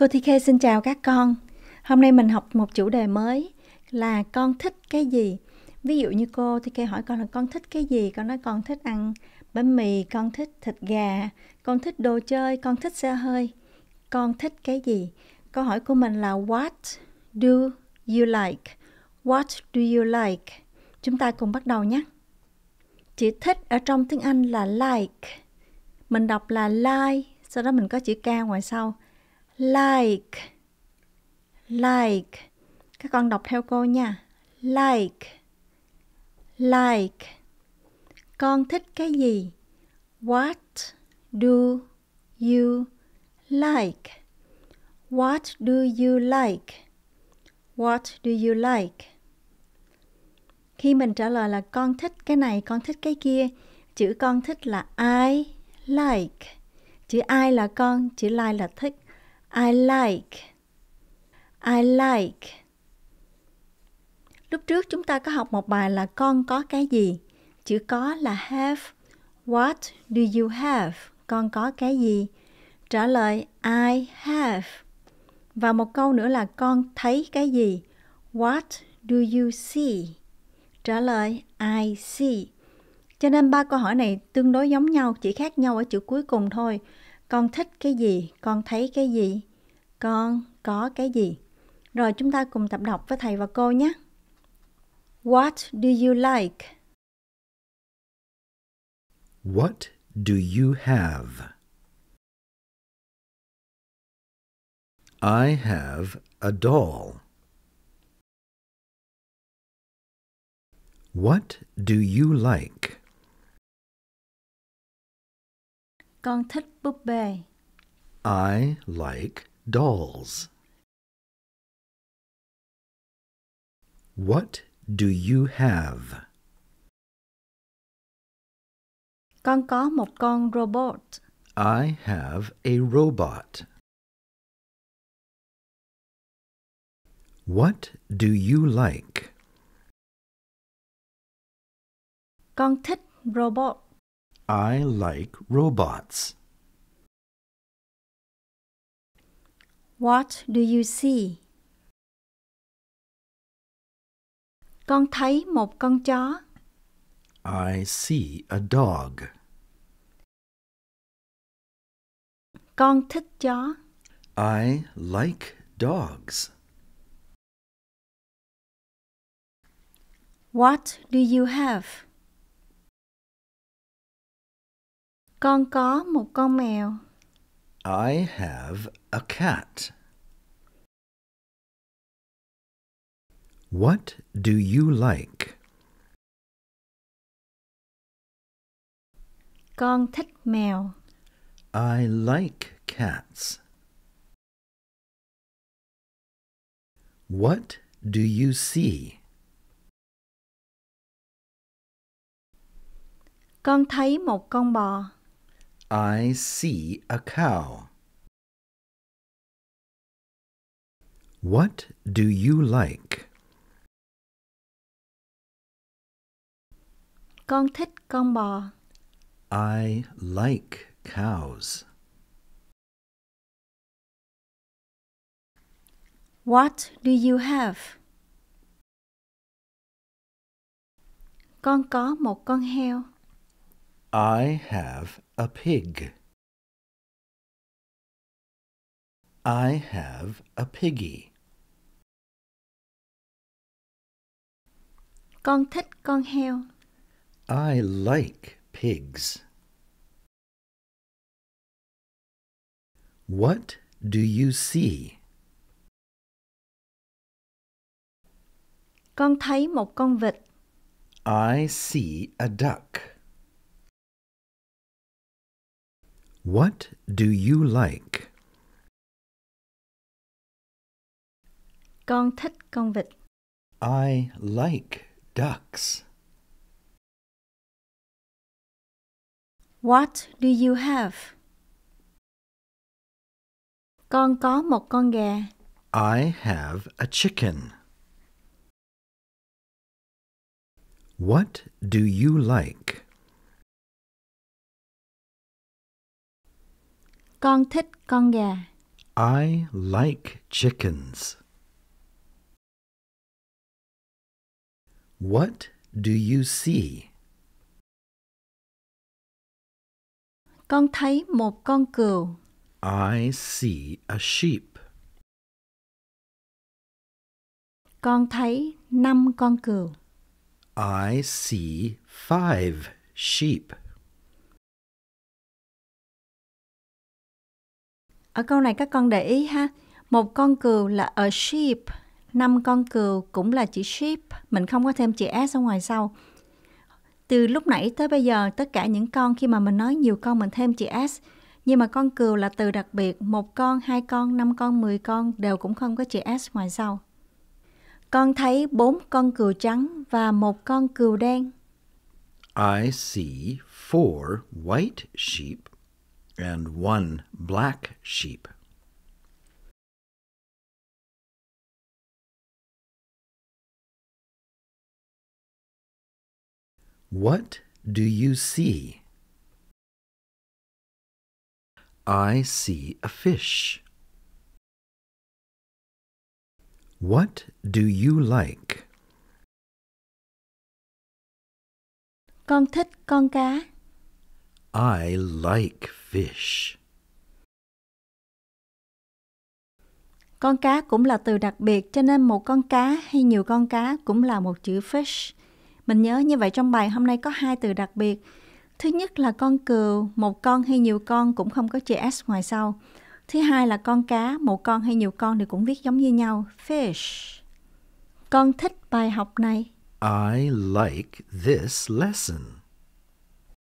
Cô Thi Khê xin chào các con. Hôm nay mình học một chủ đề mới là con thích cái gì. Ví dụ như cô Thi Khê hỏi con là con thích cái gì? Con nói con thích ăn bánh mì, con thích thịt gà, con thích đồ chơi, con thích xe hơi. Con thích cái gì? Câu hỏi của mình là what do you like? What do you like? Chúng ta cùng bắt đầu nhé. Chữ thích ở trong tiếng Anh là like. Mình đọc là like, sau đó mình có chữ K ngoài sau like like các con đọc theo cô nha like like con thích cái gì what do you like what do you like what do you like khi mình trả lời là con thích cái này con thích cái kia chữ con thích là i like chữ i là con chữ like là thích I like. I like. Lúc trước chúng ta có học một bài là con có cái gì? Chữ có là have. What do you have? Con có cái gì? Trả lời I have. Và một câu nữa là con thấy cái gì? What do you see? Trả lời I see. Cho nên ba câu hỏi này tương đối giống nhau, chỉ khác nhau ở chữ cuối cùng thôi con thích cái gì con thấy cái gì con có cái gì rồi chúng ta cùng tập đọc với thầy và cô nhé what do you like what do you have I have a doll. What do you like? Con thích búp bê. I like dolls. What do you have? Con có một con robot. I have a robot. What do you like? Con thích robot. I like robots. What do you see? Con thấy một con chó. I see a dog. Con thích chó. I like dogs. What do you have? Con có một con mèo. I have a cat. What do you like? Con thích mèo. I like cats. What do you see? Con thấy một con bò. I see a cow. What do you like? Con thích con bò. I like cows. What do you have? Con có một con heo. I have a pig. I have a piggy. Con thích con heo. I like pigs. What do you see? Con thấy một con vịt. I see a duck. What do you like? Con thích con vịt. I like ducks. What do you have? Con có một con gà. I have a chicken. What do you like? Con thích con gà. I like chickens. What do you see? Con thấy một con cừu. I see a sheep. Con thấy năm con cừu. I see five sheep. Ở câu này các con để ý ha. Một con cừu là a sheep, năm con cừu cũng là chữ sheep, mình không có thêm chữ s ở ngoài sau. Từ lúc nãy tới bây giờ tất cả những con khi mà mình nói nhiều con mình thêm chữ s. Nhưng mà con cừu là từ đặc biệt, một con, hai con, năm con, mười con đều cũng không có chữ s ngoài sau. Con thấy bốn con cừu trắng và một con cừu đen. I see four white sheep and one black sheep. What do you see? I see a fish. What do you like? Con thích con cá. I like fish. Con cá cũng là từ đặc biệt cho nên một con cá hay nhiều con cá cũng là một chữ fish. Mình nhớ như vậy trong bài hôm nay có hai từ đặc biệt. Thứ nhất là con cừu, một con hay nhiều con cũng không có chữ s ngoài sau. Thứ hai là con cá, một con hay nhiều con thì cũng viết giống như nhau, fish. Con thích bài học này. I like this lesson.